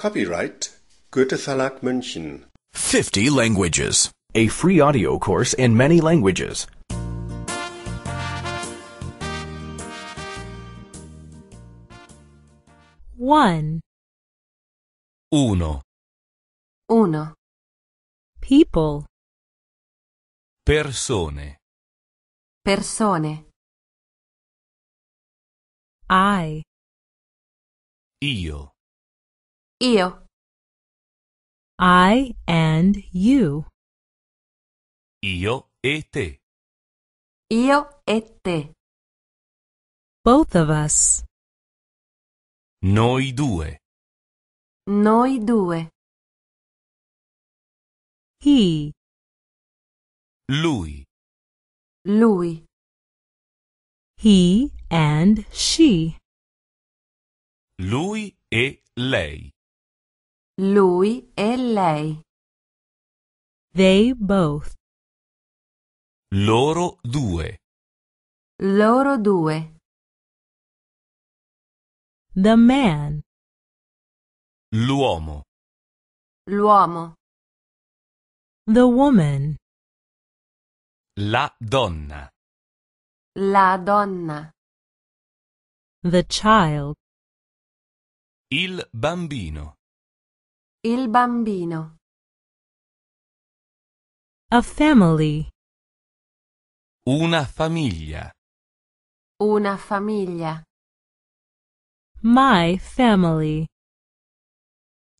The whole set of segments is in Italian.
Copyright Goethe Verlag München. 50 languages. A free audio course in many languages. One. Uno. Uno. People. Persone. Persone. I. Io. Io. I and you. Io e te. Io e te. Both of us. Noi due. Noi due. He. Lui. Lui. He and she. Lui e lei. Lui e lei. They both. Loro due. Loro due. The man. L'uomo. L'uomo. The woman. La donna. La donna. The child. Il bambino. Il bambino. A family. Una famiglia. Una famiglia. My family.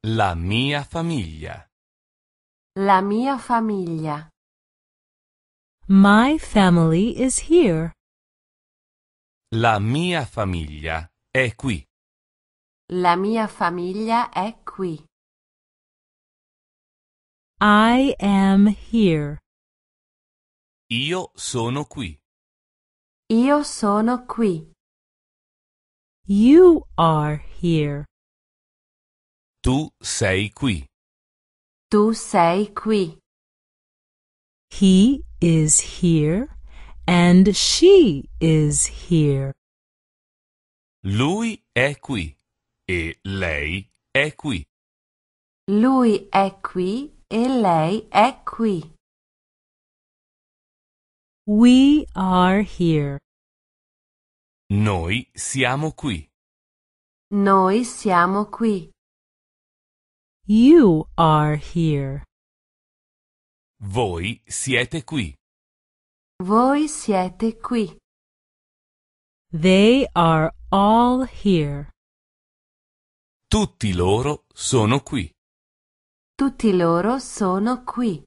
La mia famiglia. La mia famiglia. My family is here. La mia famiglia è qui. La mia famiglia è qui. I am here. Io sono qui. Io sono qui. You are here. Tu sei qui. Tu sei qui. He is here and she is here. Lui è qui e lei è qui. Lui è qui E lei è qui. We are here. Noi siamo qui. Noi siamo qui. You are here. Voi siete qui. Voi siete qui. They are all here. Tutti loro sono qui. Tutti loro sono qui.